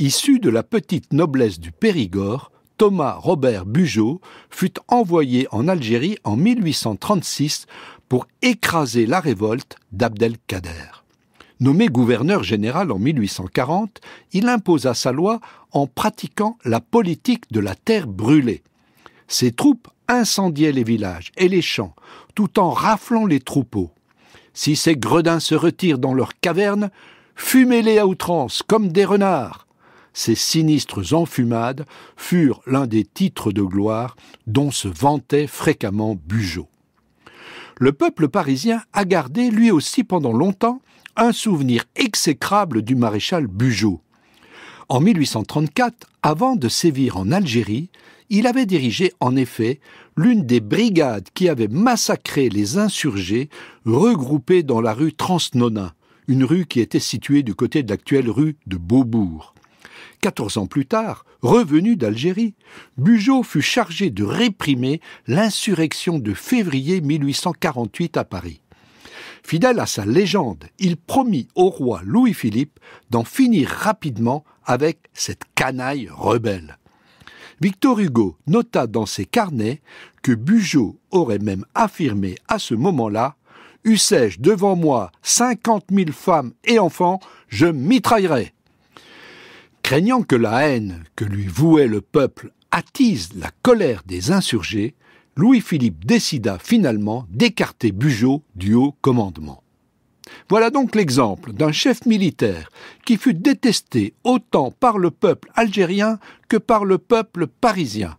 Issu de la petite noblesse du Périgord, Thomas Robert Bugeaud fut envoyé en Algérie en 1836 pour écraser la révolte d'Abdelkader. Nommé gouverneur général en 1840, il imposa sa loi en pratiquant la politique de la terre brûlée. Ses troupes incendiaient les villages et les champs, tout en raflant les troupeaux. Si ces gredins se retirent dans leurs cavernes, fumez-les à outrance comme des renards. Ces sinistres enfumades furent l'un des titres de gloire dont se vantait fréquemment Bugeaud. Le peuple parisien a gardé lui aussi pendant longtemps un souvenir exécrable du maréchal Bugeaud. En 1834, avant de sévir en Algérie, il avait dirigé en effet l'une des brigades qui avait massacré les insurgés regroupés dans la rue Transnonain, une rue qui était située du côté de l'actuelle rue de Beaubourg. Quatorze ans plus tard, revenu d'Algérie, Bugeaud fut chargé de réprimer l'insurrection de février 1848 à Paris. Fidèle à sa légende, il promit au roi Louis-Philippe d'en finir rapidement avec cette canaille rebelle. Victor Hugo nota dans ses carnets que Bugeaud aurait même affirmé à ce moment-là Eussé-je devant moi cinquante mille femmes et enfants, je mitraillerais. Craignant que la haine que lui vouait le peuple attise la colère des insurgés, Louis-Philippe décida finalement d'écarter Bugeaud du haut commandement. Voilà donc l'exemple d'un chef militaire qui fut détesté autant par le peuple algérien que par le peuple parisien.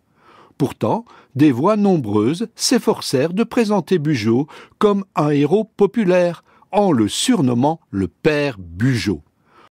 Pourtant, des voix nombreuses s'efforcèrent de présenter Bugeaud comme un héros populaire en le surnommant le père Bugeaud.